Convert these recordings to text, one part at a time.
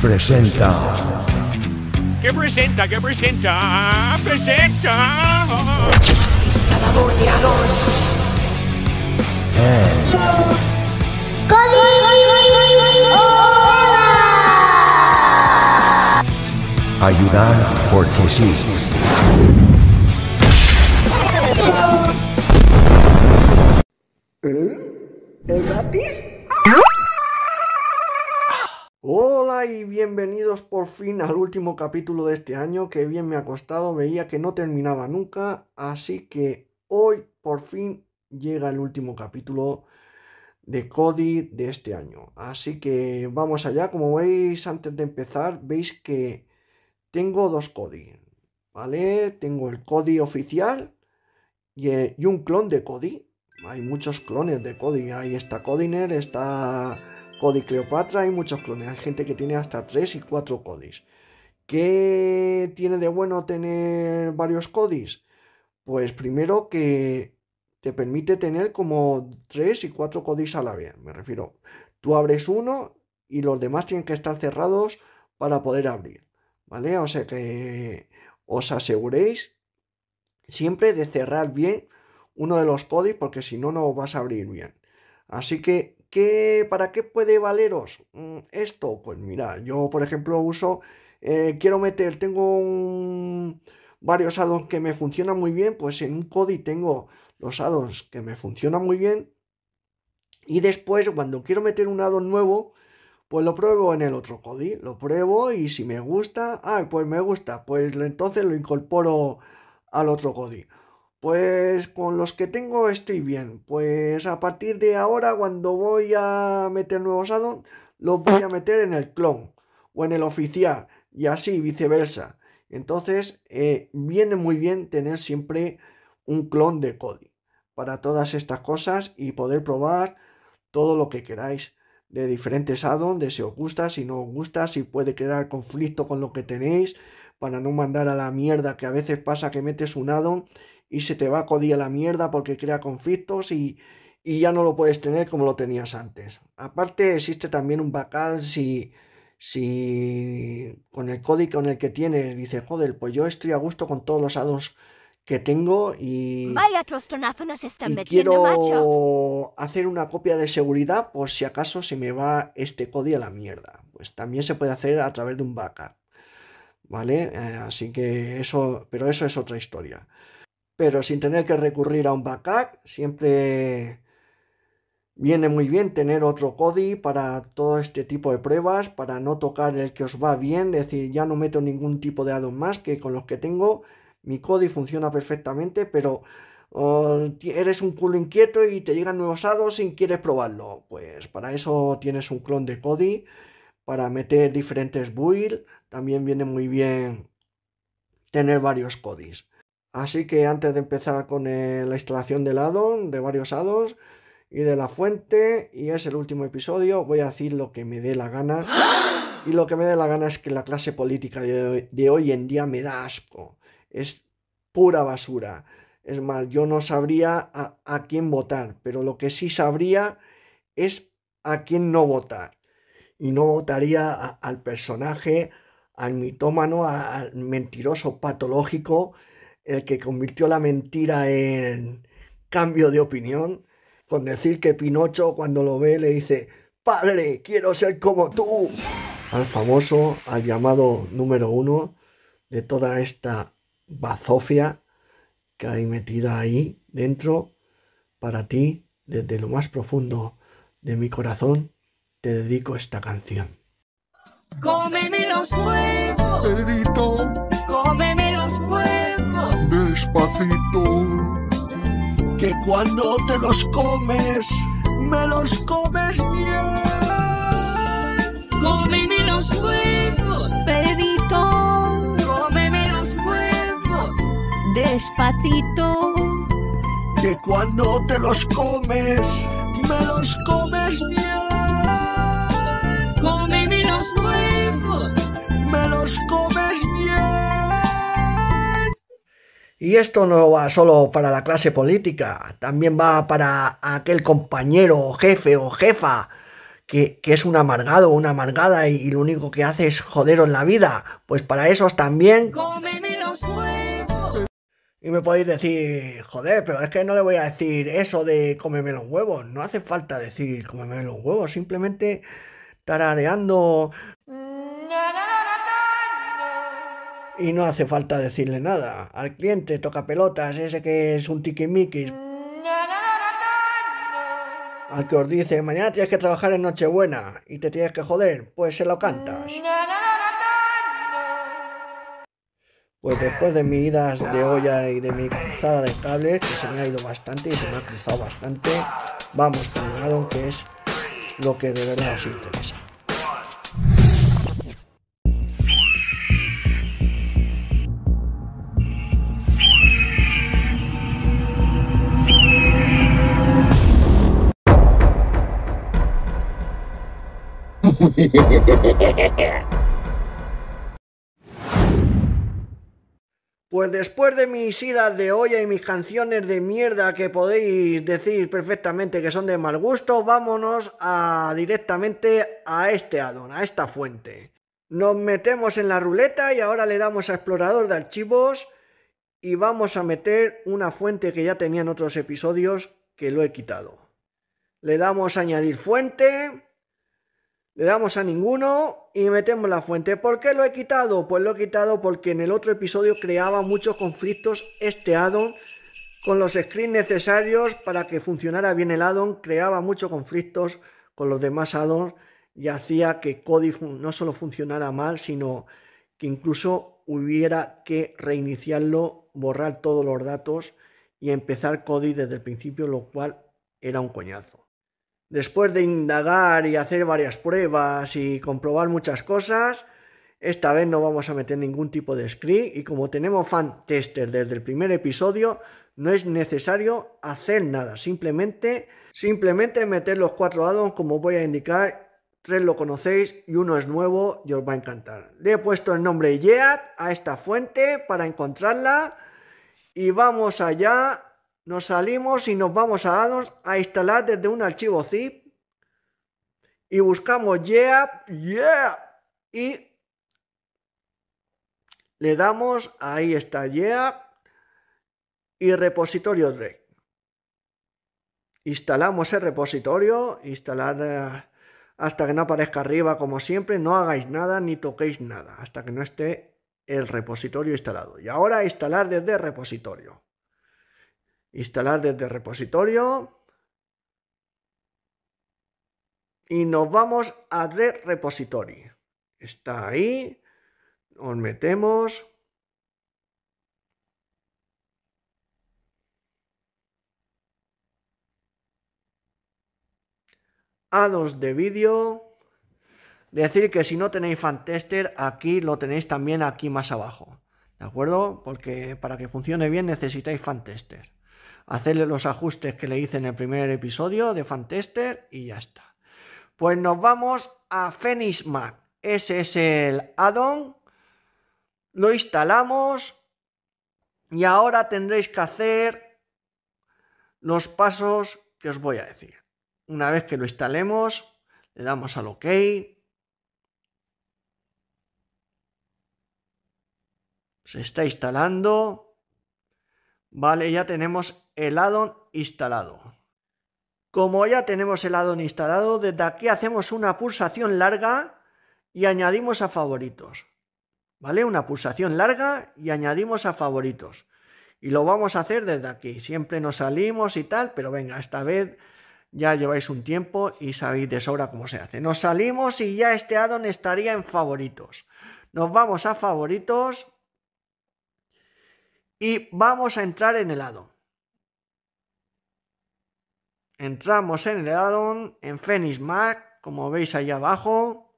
presenta. ¿Qué presenta? que presenta? ¡Presenta! Instalador de Ayudar porque sí. ¿El gratis? Hola y bienvenidos por fin al último capítulo de este año, que bien me ha costado, veía que no terminaba nunca, así que hoy por fin llega el último capítulo de Cody de este año. Así que vamos allá. Como veis, antes de empezar, veis que tengo dos Cody. ¿Vale? Tengo el Cody oficial eh, y, un clon de Cody. Hay muchos clones de Cody. Ahí está Codiner, está Cody Cleopatra, hay muchos clones. Hay gente que tiene hasta tres y cuatro Codys. ¿Qué tiene de bueno tener varios Codys? Pues primero que te permite tener como 3 y 4 códigos a la vez. Me refiero, tú abres uno y los demás tienen que estar cerrados para poder abrir. ¿Vale? O sea que os aseguréis siempre de cerrar bien uno de los códigos porque si no, no vas a abrir bien. Así que, ¿qué, ¿para qué puede valeros mm, esto? Pues mira, yo por ejemplo uso, eh, quiero meter, tengo un, varios addons que me funcionan muy bien, pues en un código tengo los addons que me funcionan muy bien. Y después, cuando quiero meter un addon nuevo, pues lo pruebo en el otro Kodi. Lo pruebo y si me gusta, ah, pues me gusta, pues entonces lo incorporo al otro Kodi. Pues con los que tengo estoy bien. Pues a partir de ahora, cuando voy a meter nuevos addons, los voy a meter en el clon o en el oficial y así viceversa. Entonces, eh, viene muy bien tener siempre un clon de Kodi para todas estas cosas y poder probar todo lo que queráis de diferentes addons, de si os gusta, si no os gusta, si puede crear conflicto con lo que tenéis, para no mandar a la mierda, que a veces pasa que metes un addon y se te va a codir a la mierda porque crea conflictos y, ya no lo puedes tener como lo tenías antes. Aparte existe también un bacal si, si con el código en el que tienes, dices, joder, pues yo estoy a gusto con todos los addons que tengo y. Vaya y Quiero hacer una copia de seguridad por si acaso se me va este código a la mierda. Pues también se puede hacer a través de un backup. ¿Vale? Eh, así que eso. Pero eso es otra historia. Pero sin tener que recurrir a un backup, siempre. Viene muy bien tener otro CODI para todo este tipo de pruebas, para no tocar el que os va bien, es decir, ya no meto ningún tipo de addon más que con los que tengo, mi Cody funciona perfectamente, pero oh, eres un culo inquieto y te llegan nuevos hados sin quieres probarlo. Pues para eso tienes un clon de Cody, para meter diferentes builds. También viene muy bien tener varios Codis. Así que antes de empezar con eh, la instalación del addon, de varios addons y de la fuente, y es el último episodio, voy a decir lo que me dé la gana. Y lo que me dé la gana es que la clase política de, de hoy en día me da asco es pura basura. Es más, yo no sabría a, quién votar, pero lo que sí sabría es a quién no votar. Y no votaría al personaje, al mitómano, al mentiroso patológico, el que convirtió la mentira en cambio de opinión, con decir que Pinocho cuando lo ve le dice, Padre, quiero ser como tú. Al famoso, al llamado número uno de toda esta bazofia que hay metida ahí dentro para ti, desde lo más profundo de mi corazón, te dedico esta canción. Cómeme los huevos, perito, Cómeme los huevos, despacito. Que cuando te los comes, me los comes bien. Cómeme los huevos, despacito. Que cuando te los comes, me los comes bien. Cómeme los nuevos, me los comes bien. Y esto no va solo para la clase política, también va para aquel compañero, O jefe o jefa que, es un amargado, una amargada y, lo único que hace es en la vida. Pues para esos también. Cómeme los huevos. Y me podéis decir, joder, pero es que no le voy a decir eso de cómeme los huevos. No hace falta decir cómeme los huevos, simplemente tarareando. Y no hace falta decirle nada. Al cliente toca pelotas, ese que es un tiquimiquis. Al que os dice, mañana tienes que trabajar en Nochebuena y te tienes que joder, pues se lo cantas. Pues después de mi idas de olla y de mi cruzada de cable, que se me ha ido bastante y se me ha cruzado bastante, vamos con addon que es lo que de verdad os interesa. Pues después de mis idas de olla y mis canciones de mierda que podéis decir perfectamente que son de mal gusto, vámonos a directamente a este addon, a esta fuente. Nos metemos en la ruleta y ahora le damos a explorador de archivos y vamos a meter una fuente que ya tenía en otros episodios que lo he quitado. Le damos a añadir fuente le damos a ninguno y metemos la fuente. ¿Por qué lo he quitado? Pues lo he quitado porque en el otro episodio creaba muchos conflictos este addon con los screens necesarios para que funcionara bien el addon. Creaba muchos conflictos con los demás addons y hacía que Cody no solo funcionara mal, sino que incluso hubiera que reiniciarlo, borrar todos los datos y empezar Cody desde el principio, lo cual era un coñazo. Después de indagar y hacer varias pruebas y comprobar muchas cosas, esta vez no vamos a meter ningún tipo de script y como tenemos fan tester desde el primer episodio, no es necesario hacer nada, simplemente, simplemente meter los cuatro addons como os voy a indicar, tres lo conocéis y uno es nuevo y os va a encantar. Le he puesto el nombre Yeat a esta fuente para encontrarla y vamos allá nos salimos y nos vamos a Addons a instalar desde un archivo zip y buscamos yeah, yeah y le damos, ahí está yeah y repositorio Drake. Instalamos el repositorio, instalar eh, hasta que no aparezca arriba como siempre, no hagáis nada ni toquéis nada hasta que no esté el repositorio instalado. Y ahora instalar desde repositorio. Instalar desde repositorio. Y nos vamos a Red Repository. Está ahí. Nos metemos. a de vídeo. Decir que si no tenéis fan tester aquí lo tenéis también aquí más abajo. ¿De acuerdo? Porque para que funcione bien necesitáis fan tester hacerle los ajustes que le hice en el primer episodio de Fantester y ya está. Pues nos vamos a Phoenix Ese es el addon. Lo instalamos y ahora tendréis que hacer los pasos que os voy a decir. Una vez que lo instalemos, le damos al OK. Se está instalando. Vale, ya tenemos el addon instalado. Como ya tenemos el addon instalado, desde aquí hacemos una pulsación larga y añadimos a favoritos. ¿Vale? Una pulsación larga y añadimos a favoritos. Y lo vamos a hacer desde aquí. Siempre nos salimos y tal, pero venga, esta vez ya lleváis un tiempo y sabéis de sobra cómo se hace. Nos salimos y ya este addon estaría en favoritos. Nos vamos a favoritos y vamos a entrar en el addon. Entramos en el addon, en Phoenix Mac, como veis ahí abajo.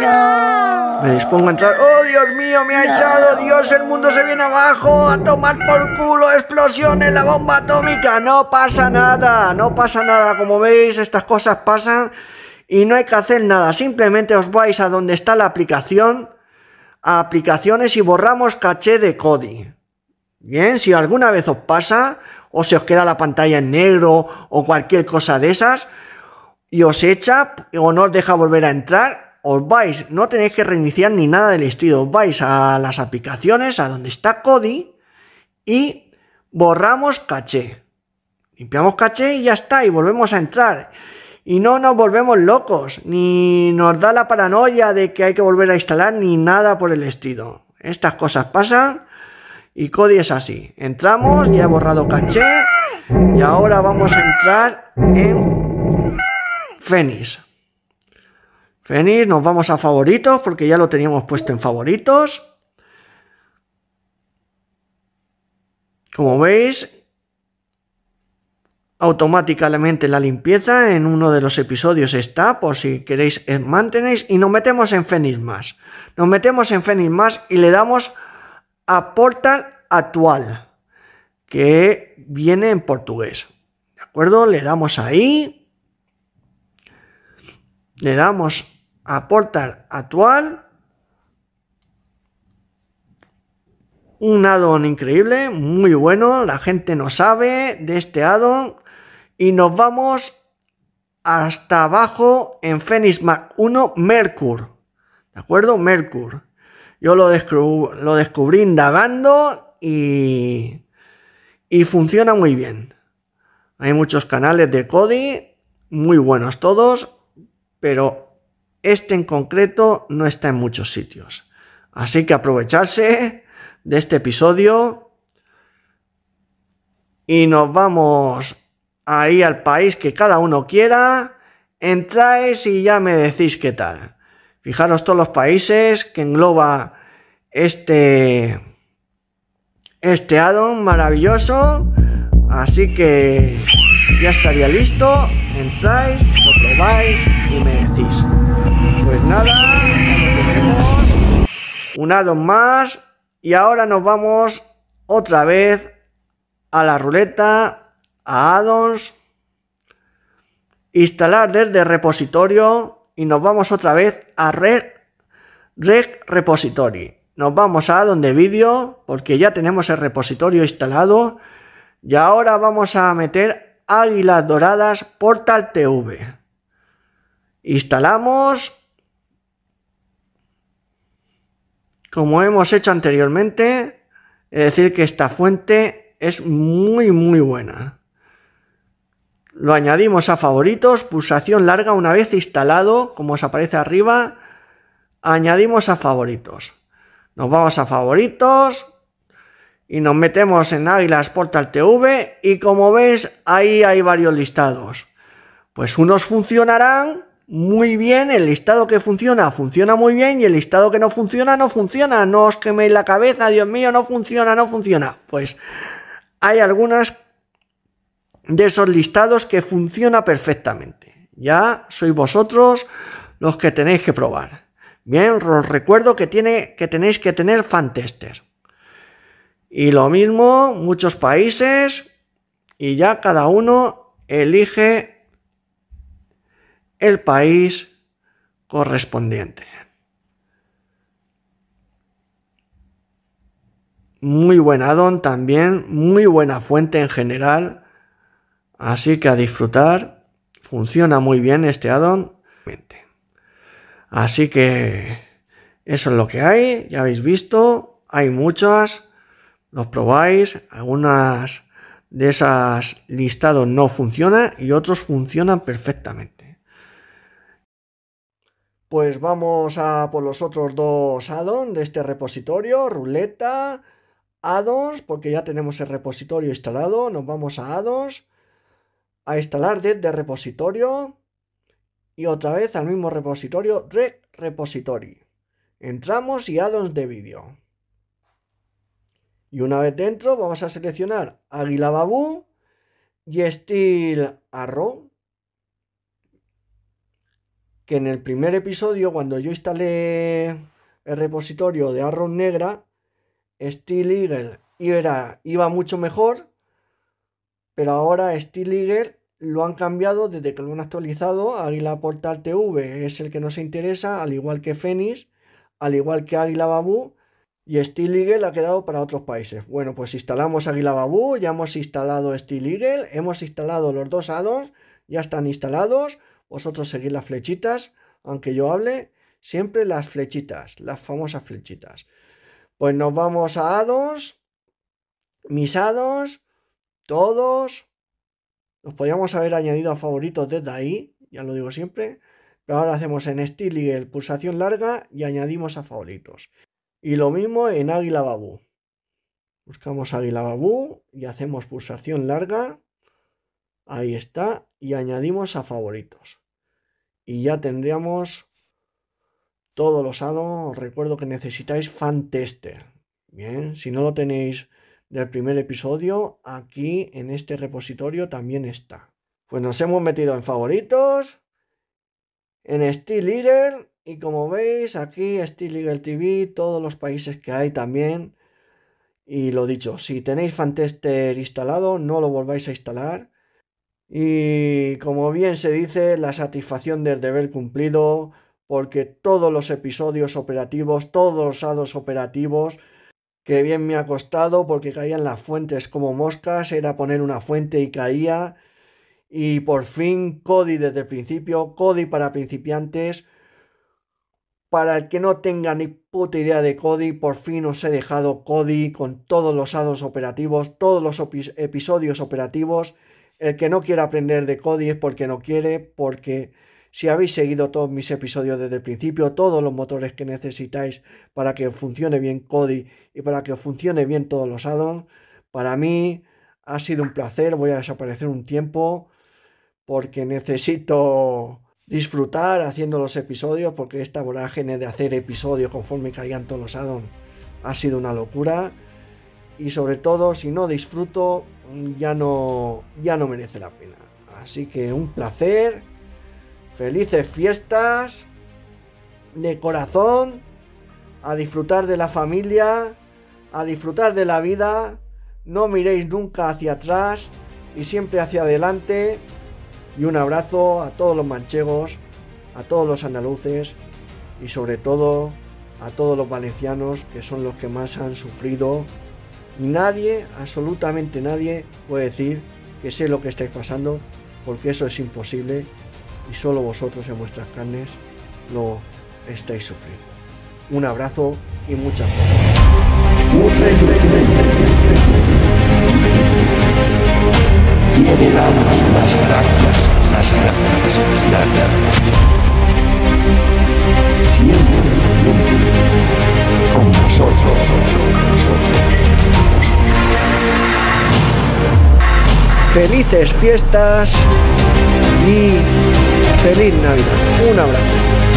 No. Me dispongo a entrar. ¡Oh, Dios mío! ¡Me ha echado! ¡Dios, el mundo se viene abajo! ¡A tomar por culo! ¡Explosiones! ¡La bomba atómica! ¡No pasa nada! ¡No pasa nada! Como veis, estas cosas pasan y no hay que hacer nada. Simplemente os vais a donde está la aplicación, a aplicaciones y borramos caché de Cody. Bien, si alguna vez os pasa, o se os queda la pantalla en negro o cualquier cosa de esas y os echa o no os deja volver a entrar, os vais, no tenéis que reiniciar ni nada del estilo, os vais a las aplicaciones, a donde está Cody y borramos caché. Limpiamos caché y ya está, y volvemos a entrar. Y no nos volvemos locos, ni nos da la paranoia de que hay que volver a instalar, ni nada por el estilo. Estas cosas pasan y Cody es así. Entramos, ya he borrado caché. Y ahora vamos a entrar en Fénix. Fénix, nos vamos a favoritos porque ya lo teníamos puesto en favoritos. Como veis, automáticamente la limpieza en uno de los episodios está, por si queréis eh, mantenéis. Y nos metemos en Fénix más. Nos metemos en Fénix más y le damos a portal actual, que viene en portugués. ¿De acuerdo? Le damos ahí. Le damos a portal actual. Un addon increíble, muy bueno. La gente no sabe de este addon. Y nos vamos hasta abajo en Phoenix Mac 1 Mercur. ¿De acuerdo? Mercur. Yo lo, descubrí, indagando y, y funciona muy bien. Hay muchos canales de Kodi, muy buenos todos, pero este en concreto no está en muchos sitios. Así que aprovecharse de este episodio y nos vamos ahí al país que cada uno quiera. Entráis y ya me decís qué tal. Fijaros todos los países que engloba este, este addon maravilloso. Así que ya estaría listo. Entráis, lo probáis y me decís. Pues nada, tenemos un addon más. Y ahora nos vamos otra vez a la ruleta, a addons, instalar desde repositorio y nos vamos otra vez a Red, Red Repository. Nos vamos a donde vídeo, porque ya tenemos el repositorio instalado. Y ahora vamos a meter Águilas Doradas Portal TV. Instalamos. Como hemos hecho anteriormente, es decir, que esta fuente es muy, muy buena. Lo añadimos a favoritos, pulsación larga una vez instalado, como os aparece arriba. Añadimos a favoritos. Nos vamos a favoritos y nos metemos en Águilas Portal TV y como veis ahí hay varios listados. Pues unos funcionarán muy bien, el listado que funciona funciona muy bien y el listado que no funciona no funciona. No os queméis la cabeza, Dios mío, no funciona, no funciona. Pues hay algunas de esos listados que funciona perfectamente. Ya sois vosotros los que tenéis que probar. Bien, os recuerdo que, tiene, que tenéis que tener fantester. Y lo mismo, muchos países, y ya cada uno elige el país correspondiente. Muy buen addon también, muy buena fuente en general Así que a disfrutar, funciona muy bien este addon. Así que eso es lo que hay, ya habéis visto, hay muchas, los probáis, algunas de esas listados no funcionan y otros funcionan perfectamente. Pues vamos a por los otros dos addons de este repositorio, ruleta, addons, porque ya tenemos el repositorio instalado, nos vamos a addons a instalar desde repositorio y otra vez al mismo repositorio Repository. Entramos y addons de vídeo. Y una vez dentro vamos a seleccionar Águila Babú y Steel Arrow. Que en el primer episodio, cuando yo instalé el repositorio de Arrow Negra, Steel Eagle iba, iba mucho mejor. Pero ahora Steel Eagle lo han cambiado desde que lo han actualizado. Águila Portal TV es el que nos interesa, al igual que Fenix al igual que Águila Babú. Y Steel Eagle ha quedado para otros países. Bueno, pues instalamos Águila Babú, ya hemos instalado Steel Eagle, hemos instalado los dos ADOS. ya están instalados. Vosotros seguid las flechitas, aunque yo hable, siempre las flechitas, las famosas flechitas. Pues nos vamos a ADOS. mis ADOS. todos, nos podíamos haber añadido a favoritos desde ahí, ya lo digo siempre, pero ahora hacemos en Steel pulsación larga y añadimos a favoritos. Y lo mismo en Águila Babú. Buscamos Águila Babú y hacemos pulsación larga. Ahí está. Y añadimos a favoritos. Y ya tendríamos todo los os recuerdo que necesitáis fan tester. Bien, si no lo tenéis del primer episodio, aquí en este repositorio también está. Pues nos hemos metido en favoritos, en Steel leader y como veis aquí Steel Eagle TV, todos los países que hay también. Y lo dicho, si tenéis Fantester instalado, no lo volváis a instalar. Y como bien se dice, la satisfacción del deber cumplido, porque todos los episodios operativos, todos los hados operativos, que bien me ha costado porque caían las fuentes como moscas, era poner una fuente y caía. Y por fin Cody desde el principio, Cody para principiantes. Para el que no tenga ni puta idea de Cody, por fin os he dejado Cody con todos los hados operativos, todos los episodios operativos. El que no quiera aprender de Cody es porque no quiere, porque si habéis seguido todos mis episodios desde el principio, todos los motores que necesitáis para que funcione bien Kodi y para que funcione bien todos los addons, para mí ha sido un placer. Voy a desaparecer un tiempo porque necesito disfrutar haciendo los episodios porque esta vorágine de hacer episodios conforme caigan todos los addons ha sido una locura y sobre todo si no disfruto ya no ya no merece la pena. Así que un placer Felices fiestas. De corazón. A disfrutar de la familia. A disfrutar de la vida. No miréis nunca hacia atrás. Y siempre hacia adelante. Y un abrazo a todos los manchegos. A todos los andaluces. Y sobre todo a todos los valencianos que son los que más han sufrido. Y nadie, absolutamente nadie, puede decir que sé lo que estáis pasando, porque eso es imposible y solo vosotros en vuestras carnes lo estáis sufriendo. Un abrazo y mucha fuerza. felices fiestas y feliz Navidad. Un abrazo.